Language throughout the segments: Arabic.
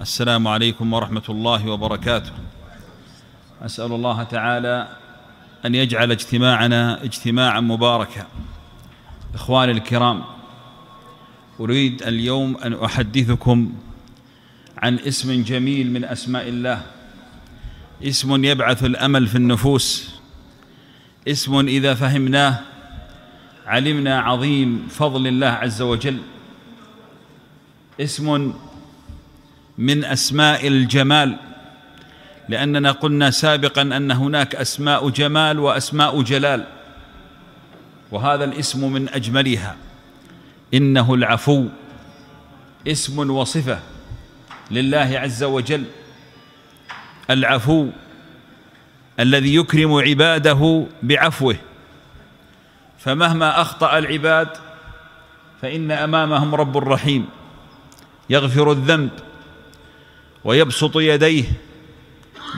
السلام عليكم ورحمه الله وبركاته اسال الله تعالى ان يجعل اجتماعنا اجتماعا مباركا اخواني الكرام اريد اليوم ان احدثكم عن اسم جميل من اسماء الله اسم يبعث الامل في النفوس اسم اذا فهمناه علمنا عظيم فضل الله عز وجل اسم من اسماء الجمال لاننا قلنا سابقا ان هناك اسماء جمال واسماء جلال وهذا الاسم من اجملها انه العفو اسم وصفه لله عز وجل العفو الذي يكرم عباده بعفوه فمهما اخطا العباد فان امامهم رب رحيم يغفر الذنب ويبسط يديه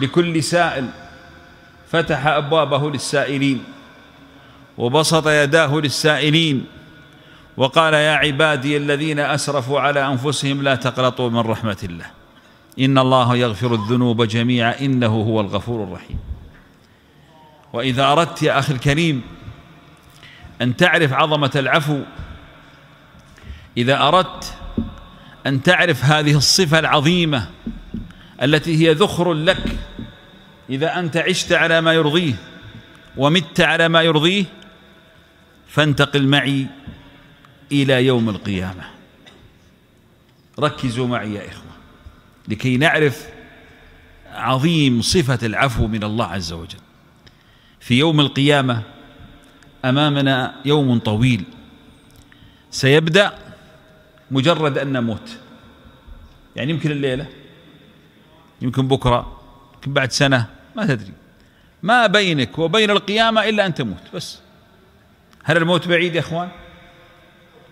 لكل سائل فتح ابوابه للسائلين وبسط يداه للسائلين وقال يا عبادي الذين اسرفوا على انفسهم لا تقلطوا من رحمه الله ان الله يغفر الذنوب جميعا انه هو الغفور الرحيم واذا اردت يا اخي الكريم ان تعرف عظمه العفو اذا اردت أن تعرف هذه الصفة العظيمة التي هي ذخر لك إذا أنت عشت على ما يرضيه ومت على ما يرضيه فانتقل معي إلى يوم القيامة ركزوا معي يا إخوة لكي نعرف عظيم صفة العفو من الله عز وجل في يوم القيامة أمامنا يوم طويل سيبدأ مجرد أن نموت يعني يمكن الليلة يمكن بكرة يمكن بعد سنة ما تدري ما بينك وبين القيامة إلا أن تموت بس هل الموت بعيد يا أخوان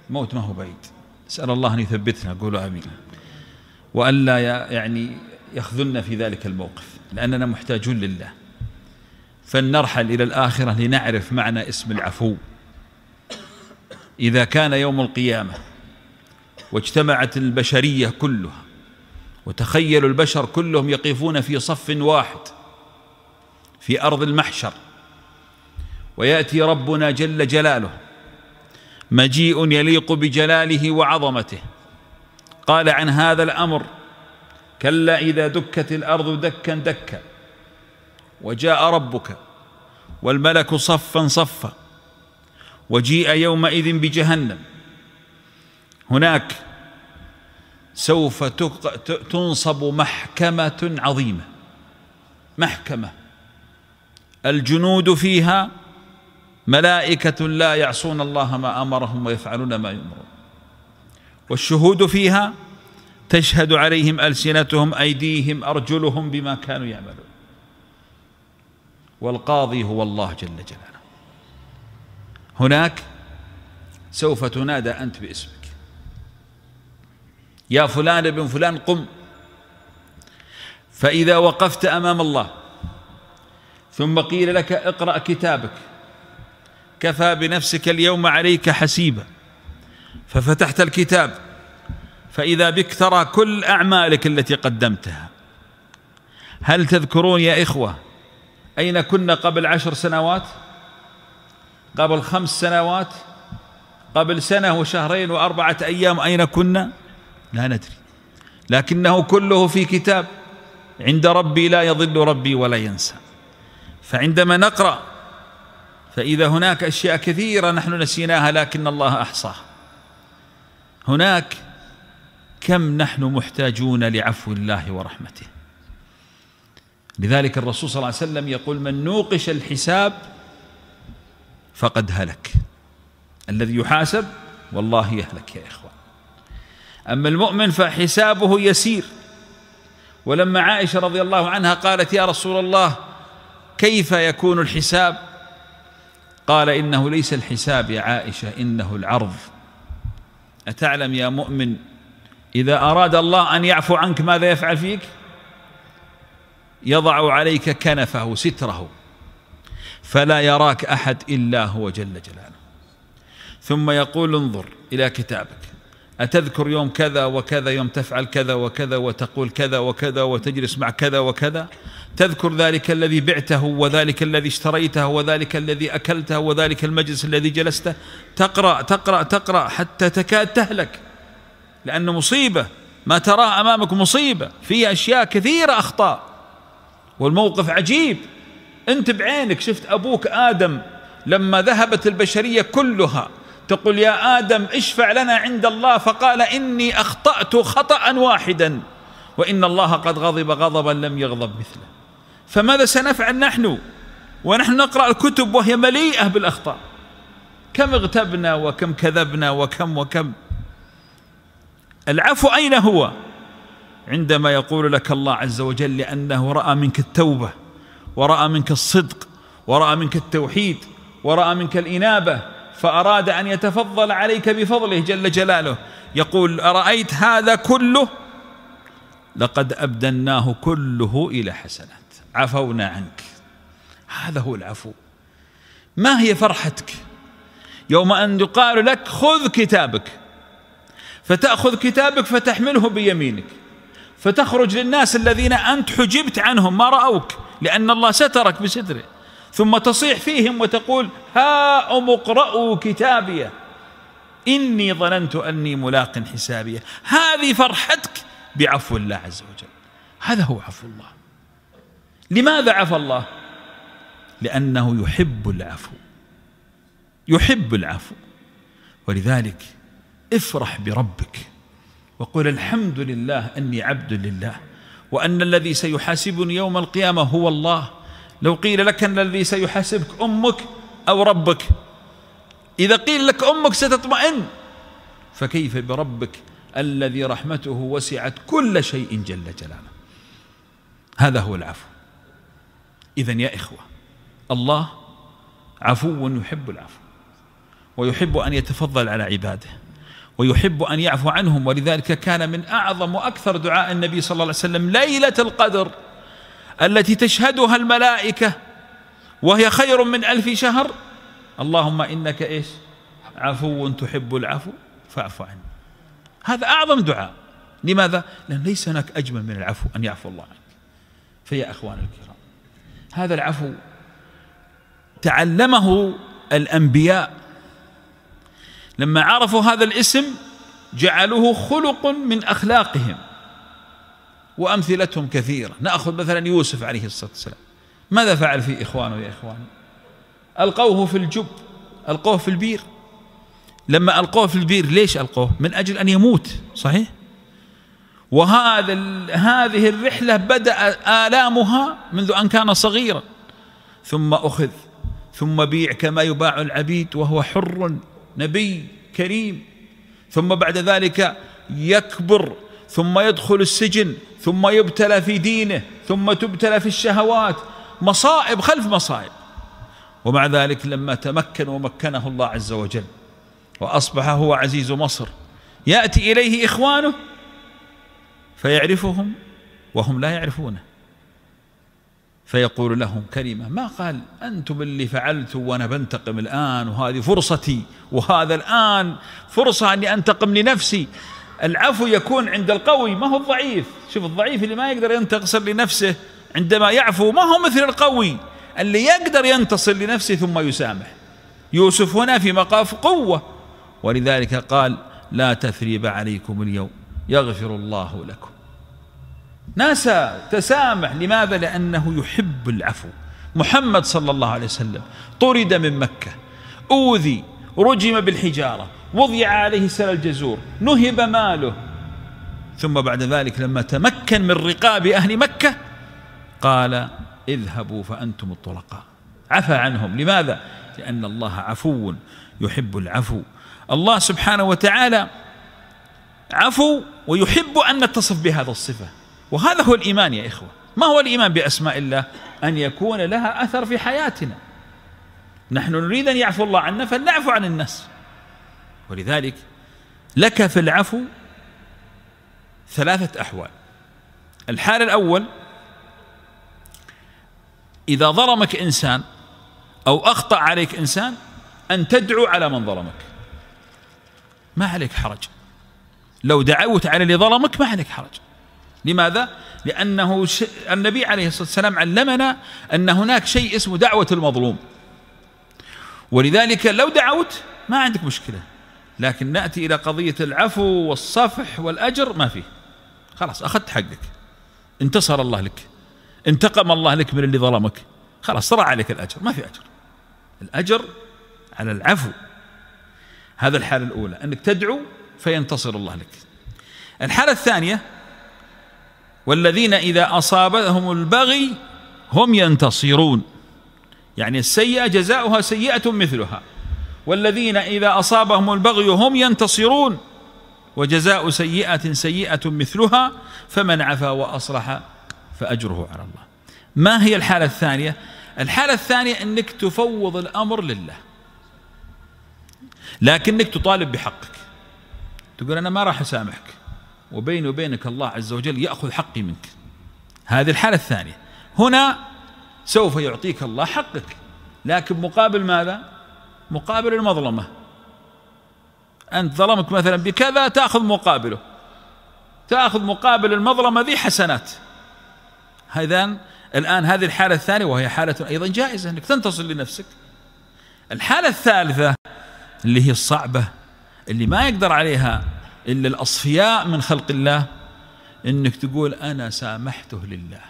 الموت ما هو بعيد نسأل الله أن يثبتنا قولوا آمين وألا يعني يخذلنا في ذلك الموقف لأننا محتاجون لله فلنرحل إلى الآخرة لنعرف معنى اسم العفو إذا كان يوم القيامة واجتمعت البشريه كلها وتخيلوا البشر كلهم يقفون في صف واحد في ارض المحشر وياتي ربنا جل جلاله مجيء يليق بجلاله وعظمته قال عن هذا الامر كلا اذا دكت الارض دكا دكا وجاء ربك والملك صفا صفا وجيء يومئذ بجهنم هناك سوف تنصب محكمة عظيمة محكمة الجنود فيها ملائكة لا يعصون الله ما أمرهم ويفعلون ما يؤمرون والشهود فيها تشهد عليهم ألسنتهم أيديهم أرجلهم بما كانوا يعملون والقاضي هو الله جل جلاله هناك سوف تنادى أنت باسمك يا فلان ابن فلان قم فإذا وقفت أمام الله ثم قيل لك اقرأ كتابك كفى بنفسك اليوم عليك حسيبا ففتحت الكتاب فإذا بك ترى كل أعمالك التي قدمتها هل تذكرون يا إخوة أين كنا قبل عشر سنوات قبل خمس سنوات قبل سنة وشهرين وأربعة أيام أين كنا؟ لا ندري لكنه كله في كتاب عند ربي لا يضل ربي ولا ينسى فعندما نقرأ فإذا هناك أشياء كثيرة نحن نسيناها لكن الله أحصاها هناك كم نحن محتاجون لعفو الله ورحمته لذلك الرسول صلى الله عليه وسلم يقول من نوقش الحساب فقد هلك الذي يحاسب والله يهلك يا إخوان أما المؤمن فحسابه يسير ولما عائشة رضي الله عنها قالت يا رسول الله كيف يكون الحساب قال إنه ليس الحساب يا عائشة إنه العرض أتعلم يا مؤمن إذا أراد الله أن يعفو عنك ماذا يفعل فيك يضع عليك كنفه ستره فلا يراك أحد إلا هو جل جلاله ثم يقول انظر إلى كتابك أتذكر يوم كذا وكذا يوم تفعل كذا وكذا وتقول كذا وكذا وتجلس مع كذا وكذا تذكر ذلك الذي بعته وذلك الذي اشتريته وذلك الذي أكلته وذلك المجلس الذي جلسته تقرأ تقرأ تقرأ حتى تكاد تهلك لأن مصيبة ما تراه أمامك مصيبة في أشياء كثيرة أخطاء والموقف عجيب أنت بعينك شفت أبوك آدم لما ذهبت البشرية كلها تقول يا آدم اشفع لنا عند الله فقال إني أخطأت خطأ واحدا وإن الله قد غضب غضبا لم يغضب مثله فماذا سنفعل نحن ونحن نقرأ الكتب وهي مليئة بالأخطاء كم اغتبنا وكم كذبنا وكم وكم العفو أين هو عندما يقول لك الله عز وجل لأنه رأى منك التوبة ورأى منك الصدق ورأى منك التوحيد ورأى منك الإنابة فأراد أن يتفضل عليك بفضله جل جلاله يقول أرأيت هذا كله لقد أبدلناه كله إلى حسنات عفونا عنك هذا هو العفو ما هي فرحتك يوم أن يقال لك خذ كتابك فتأخذ كتابك فتحمله بيمينك فتخرج للناس الذين أنت حجبت عنهم ما رأوك لأن الله سترك بستره ثم تصيح فيهم وتقول هاؤم اقرأوا كتابيه إني ظننت أني ملاق حسابيه هذه فرحتك بعفو الله عز وجل هذا هو عفو الله لماذا عفى الله لأنه يحب العفو يحب العفو ولذلك افرح بربك وقل الحمد لله أني عبد لله وأن الذي سيحاسبني يوم القيامة هو الله لو قيل لك أن الذي سيحاسبك أمك أو ربك إذا قيل لك أمك ستطمئن فكيف بربك الذي رحمته وسعت كل شيء جل جلاله هذا هو العفو إذا يا إخوة الله عفو يحب العفو ويحب أن يتفضل على عباده ويحب أن يعفو عنهم ولذلك كان من أعظم وأكثر دعاء النبي صلى الله عليه وسلم ليلة القدر التي تشهدها الملائكة وهي خير من ألف شهر اللهم إنك إيش عفو تحب العفو فاعف عني هذا أعظم دعاء لماذا؟ لأن ليس هناك أجمل من العفو أن يعفو الله عنك فيا أخوان الكرام هذا العفو تعلمه الأنبياء لما عرفوا هذا الاسم جعلوه خلق من أخلاقهم وأمثلتهم كثيرة نأخذ مثلا يوسف عليه الصلاة والسلام ماذا فعل في إخوانه يا إخواني ألقوه في الجب ألقوه في البير لما ألقوه في البير ليش ألقوه من أجل أن يموت صحيح وهذا هذه الرحلة بدأ آلامها منذ أن كان صغيرا ثم أخذ ثم بيع كما يباع العبيد وهو حر نبي كريم ثم بعد ذلك يكبر ثم يدخل السجن ثم يبتلى في دينه ثم تبتلى في الشهوات مصائب خلف مصائب ومع ذلك لما تمكن ومكنه الله عز وجل وأصبح هو عزيز مصر يأتي إليه إخوانه فيعرفهم وهم لا يعرفونه فيقول لهم كلمة ما قال أنتم اللي فعلتوا وأنا بنتقم الآن وهذه فرصتي وهذا الآن فرصة أني أنتقم لنفسي العفو يكون عند القوي ما هو الضعيف شوف الضعيف اللي ما يقدر ينتصر لنفسه عندما يعفو ما هو مثل القوي اللي يقدر ينتصر لنفسه ثم يسامح يوسف هنا في مقاف قوة ولذلك قال لا تثريب عليكم اليوم يغفر الله لكم ناسى تسامح لماذا لأنه يحب العفو محمد صلى الله عليه وسلم طرد من مكة أوذي رجم بالحجارة وضع عليه سل الجزور نهب ماله ثم بعد ذلك لما تمكن من رقاب أهل مكة قال اذهبوا فأنتم الطلقاء عفى عنهم لماذا؟ لأن الله عفو يحب العفو الله سبحانه وتعالى عفو ويحب أن نتصف بهذا الصفة وهذا هو الإيمان يا إخوة ما هو الإيمان بأسماء الله أن يكون لها أثر في حياتنا نحن نريد أن يعفو الله عنا فلنعفو عن الناس ولذلك لك في العفو ثلاثة أحوال الحال الأول إذا ظلمك إنسان أو أخطأ عليك إنسان أن تدعو على من ظلمك ما عليك حرج لو دعوت على اللي ظلمك ما عليك حرج لماذا؟ لأنه النبي عليه الصلاة والسلام علمنا أن هناك شيء اسمه دعوة المظلوم ولذلك لو دعوت ما عندك مشكلة لكن ناتي الى قضيه العفو والصفح والاجر ما فيه خلاص اخذت حقك انتصر الله لك انتقم الله لك من اللي ظلمك خلاص صرع عليك الاجر ما في اجر الاجر على العفو هذا الحاله الاولى انك تدعو فينتصر الله لك الحاله الثانيه والذين اذا اصابهم البغي هم ينتصرون يعني السيئه جزاؤها سيئه مثلها والذين اذا اصابهم البغي هم ينتصرون وجزاء سيئه سيئه مثلها فمن عفا واصلح فاجره على الله ما هي الحاله الثانيه الحاله الثانيه انك تفوض الامر لله لكنك تطالب بحقك تقول انا ما راح اسامحك وبيني وبينك الله عز وجل ياخذ حقي منك هذه الحاله الثانيه هنا سوف يعطيك الله حقك لكن مقابل ماذا مقابل المظلمة أنت ظلمك مثلا بكذا تأخذ مقابله تأخذ مقابل المظلمة ذي حسنات إذا الآن هذه الحالة الثانية وهي حالة أيضا جائزة أنك تنتصر لنفسك الحالة الثالثة اللي هي الصعبة اللي ما يقدر عليها إلا الأصفياء من خلق الله أنك تقول أنا سامحته لله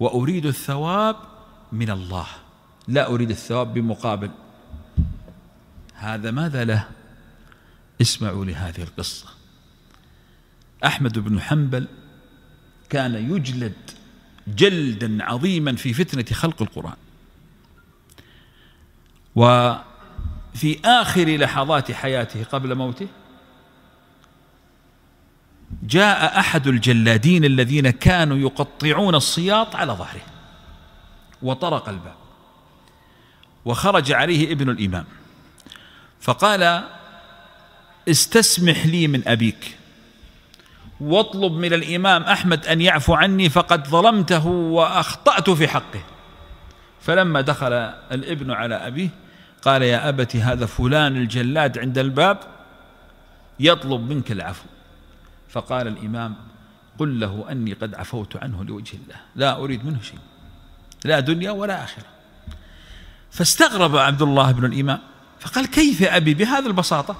وأريد الثواب من الله لا أريد الثواب بمقابل هذا ماذا له اسمعوا لهذه القصة أحمد بن حنبل كان يجلد جلدا عظيما في فتنة خلق القرآن وفي آخر لحظات حياته قبل موته جاء أحد الجلادين الذين كانوا يقطعون السياط على ظهره وطرق الباب وخرج عليه ابن الإمام فقال استسمح لي من أبيك واطلب من الإمام أحمد أن يعفو عني فقد ظلمته وأخطأت في حقه فلما دخل الابن على أبيه قال يا أبت هذا فلان الجلاد عند الباب يطلب منك العفو فقال الإمام قل له أني قد عفوت عنه لوجه الله لا أريد منه شيء لا دنيا ولا آخرة فاستغرب عبد الله بن الإمام فقال كيف يا أبي بهذه البساطة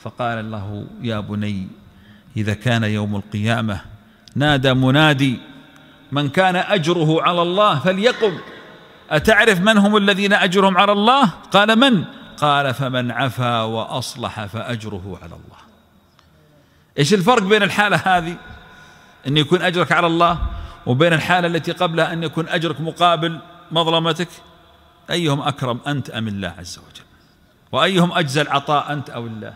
فقال له يا بني إذا كان يوم القيامة نادى منادي من كان أجره على الله فليقم أتعرف من هم الذين أجرهم على الله قال من قال فمن عفا وأصلح فأجره على الله إيش الفرق بين الحالة هذه أن يكون أجرك على الله وبين الحالة التي قبلها أن يكون أجرك مقابل مظلمتك أيهم أكرم أنت أم الله عز وجل وأيهم أجزى العطاء أنت أو الله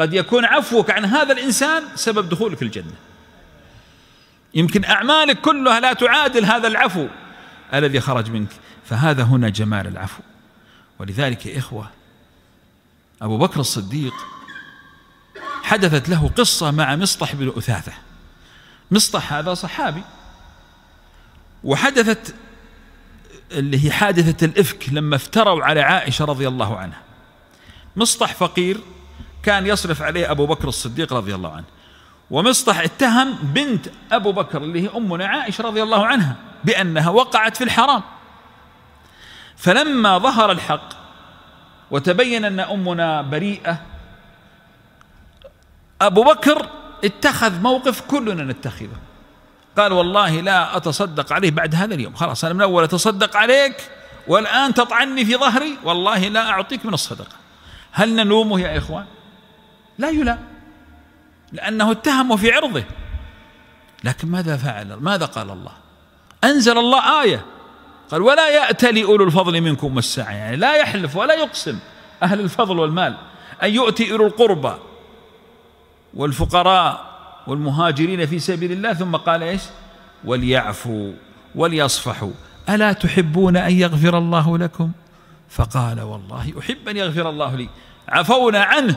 قد يكون عفوك عن هذا الإنسان سبب دخولك الجنة يمكن أعمالك كلها لا تعادل هذا العفو الذي خرج منك فهذا هنا جمال العفو ولذلك يا إخوة أبو بكر الصديق حدثت له قصة مع مصطح بن أثاثة مصطح هذا صحابي وحدثت اللي هي حادثة الإفك لما افتروا على عائشة رضي الله عنها مصطح فقير كان يصرف عليه أبو بكر الصديق رضي الله عنه ومصطح اتهم بنت أبو بكر اللي هي أمنا عائشة رضي الله عنها بأنها وقعت في الحرام فلما ظهر الحق وتبين أن أمنا بريئة أبو بكر اتخذ موقف كلنا نتخذه قال والله لا أتصدق عليه بعد هذا اليوم خلاص أنا من أول أتصدق عليك والآن تطعني في ظهري والله لا أعطيك من الصدقة هل نلومه يا إخوان لا يلام لأنه اتهمه في عرضه لكن ماذا فعل ماذا قال الله أنزل الله آية قال ولا يأتلي أولو الفضل منكم والسعة يعني لا يحلف ولا يقسم أهل الفضل والمال أن يؤتي أولو القربى والفقراء والمهاجرين في سبيل الله ثم قال إيش وليعفوا وليصفحوا ألا تحبون أن يغفر الله لكم فقال والله أحب أن يغفر الله لي عفونا عنه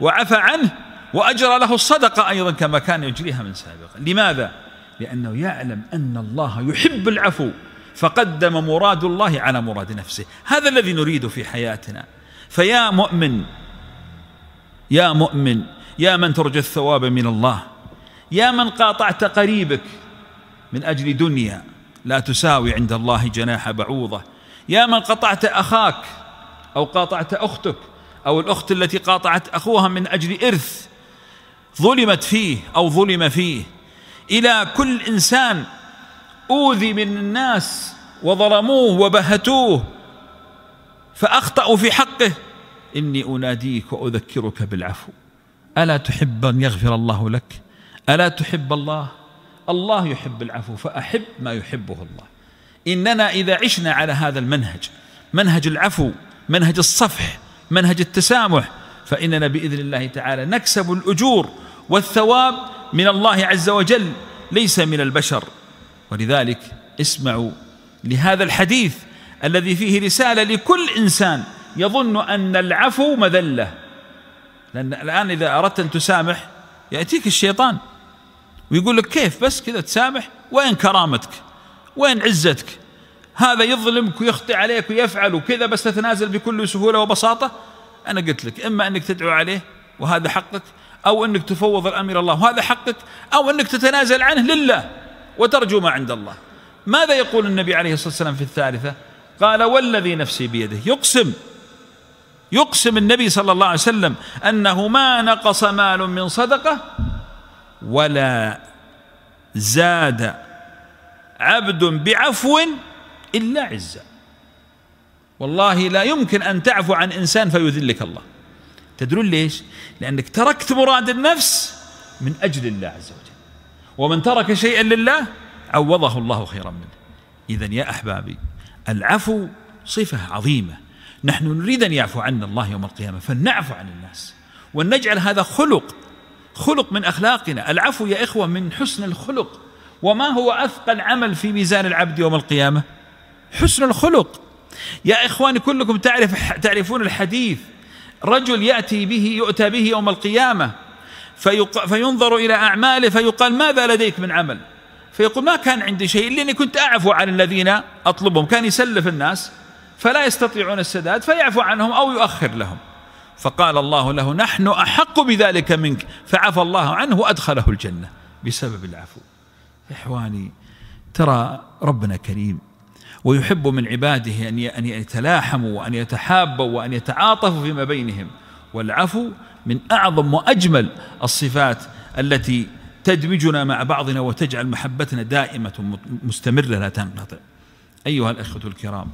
وعفى عنه وأجرى له الصدقة أيضا كما كان يجريها من سابقا لماذا؟ لأنه يعلم أن الله يحب العفو فقدم مراد الله على مراد نفسه هذا الذي نريده في حياتنا فيا مؤمن يا مؤمن يا من ترجى الثواب من الله يا من قاطعت قريبك من أجل دنيا لا تساوي عند الله جناح بعوضة يا من قطعت أخاك أو قاطعت أختك أو الأخت التي قاطعت أخوها من أجل إرث ظلمت فيه أو ظلم فيه إلى كل إنسان أوذي من الناس وظلموه وبهتوه فأخطأوا في حقه إني أناديك وأذكرك بالعفو ألا تحب أن يغفر الله لك ألا تحب الله الله يحب العفو فأحب ما يحبه الله إننا إذا عشنا على هذا المنهج منهج العفو منهج الصفح منهج التسامح فإننا بإذن الله تعالى نكسب الأجور والثواب من الله عز وجل ليس من البشر ولذلك اسمعوا لهذا الحديث الذي فيه رسالة لكل إنسان يظن أن العفو مذلة لأن الآن إذا أردت أن تسامح يأتيك الشيطان ويقول لك كيف بس كذا تسامح وين كرامتك وين عزتك هذا يظلمك ويخطي عليك ويفعل وكذا بس تتنازل بكل سهولة وبساطة أنا قلت لك إما أنك تدعو عليه وهذا حقك أو أنك تفوض الأمر إلى الله وهذا حقك أو أنك تتنازل عنه لله وترجو ما عند الله ماذا يقول النبي عليه الصلاة والسلام في الثالثة قال والذي نفسي بيده يقسم يقسم النبي صلى الله عليه وسلم أنه ما نقص مال من صدقة ولا زاد عبد بعفو إلا عزة والله لا يمكن أن تعفو عن إنسان فيذلك الله تدرون ليش لأنك تركت مراد النفس من أجل الله عز وجل ومن ترك شيئا لله عوضه الله خيرا منه إذا يا أحبابي العفو صفة عظيمة نحن نريد أن يعفو عنا الله يوم القيامة فلنعفو عن الناس ولنجعل هذا خلق خلق من أخلاقنا العفو يا إخوة من حسن الخلق وما هو أثقل عمل في ميزان العبد يوم القيامة حسن الخلق يا إخواني كلكم تعرف تعرفون الحديث رجل يأتي به يؤتى به يوم القيامة فيق... فينظر إلى أعماله فيقال ماذا لديك من عمل فيقول ما كان عندي شيء لأني كنت أعفو عن الذين أطلبهم كان يسلف الناس فلا يستطيعون السداد فيعفو عنهم أو يؤخر لهم فقال الله له نحن أحق بذلك منك فعفى الله عنه وأدخله الجنة بسبب العفو إخواني ترى ربنا كريم ويحب من عباده أن أن يتلاحموا وأن يتحابوا وأن يتعاطفوا فيما بينهم والعفو من أعظم وأجمل الصفات التي تدمجنا مع بعضنا وتجعل محبتنا دائمة مستمرة لا تنقطع أيها الأخوة الكرام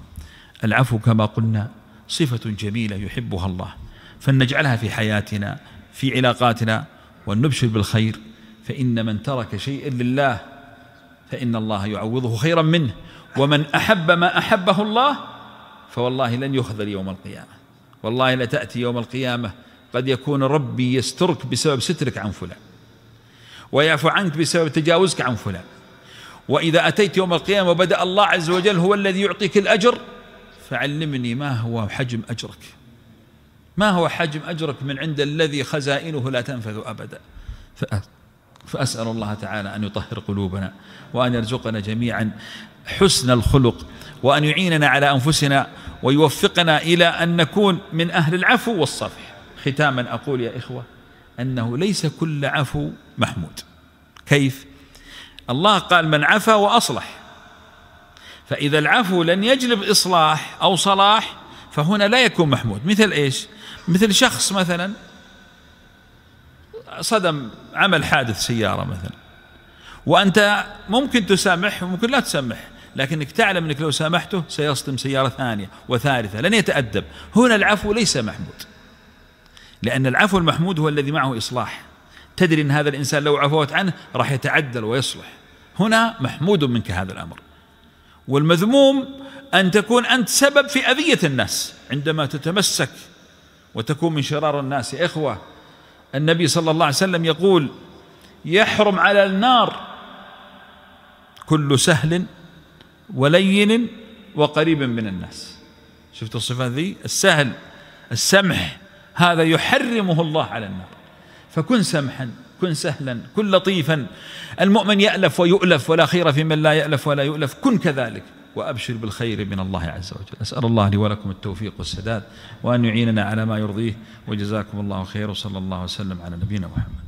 العفو كما قلنا صفة جميلة يحبها الله فلنجعلها في حياتنا في علاقاتنا ولنبشر بالخير فإن من ترك شيئا لله فإن الله يعوضه خيرا منه ومن أحب ما أحبه الله فوالله لن يخذل يوم القيامة والله لتأتي يوم القيامة قد يكون ربي يسترك بسبب سترك عن فلان ويعفو عنك بسبب تجاوزك عن فلان وإذا أتيت يوم القيامة وبدأ الله عز وجل هو الذي يعطيك الأجر فعلمني ما هو حجم أجرك ما هو حجم أجرك من عند الذي خزائنه لا تنفذ أبدا فأسأل الله تعالى أن يطهر قلوبنا وأن يرزقنا جميعا حسن الخلق وأن يعيننا على أنفسنا ويوفقنا إلى أن نكون من أهل العفو والصفح ختاما أقول يا إخوة أنه ليس كل عفو محمود كيف؟ الله قال من عفا وأصلح فإذا العفو لن يجلب إصلاح أو صلاح فهنا لا يكون محمود مثل إيش؟ مثل شخص مثلا صدم عمل حادث سيارة مثلا وأنت ممكن تسامحه وممكن لا تسامحه لكنك تعلم أنك لو سامحته سيصدم سيارة ثانية وثالثة لن يتأدب هنا العفو ليس محمود لأن العفو المحمود هو الذي معه إصلاح تدري أن هذا الإنسان لو عفوت عنه راح يتعدل ويصلح هنا محمود منك هذا الأمر والمذموم أن تكون أنت سبب في أذية الناس عندما تتمسك وتكون من شرار الناس يا إخوة النبي صلى الله عليه وسلم يقول يحرم على النار كل سهل ولين وقريب من الناس شفت الصفات ذي السهل السمح هذا يحرمه الله على النار فكن سمحا كن سهلا كن لطيفا المؤمن يألف ويؤلف ولا خير في من لا يألف ولا يؤلف كن كذلك وأبشر بالخير من الله عز وجل أسأل الله لي ولكم التوفيق والسداد وأن يعيننا على ما يرضيه وجزاكم الله خير وصلى الله وسلم على نبينا محمد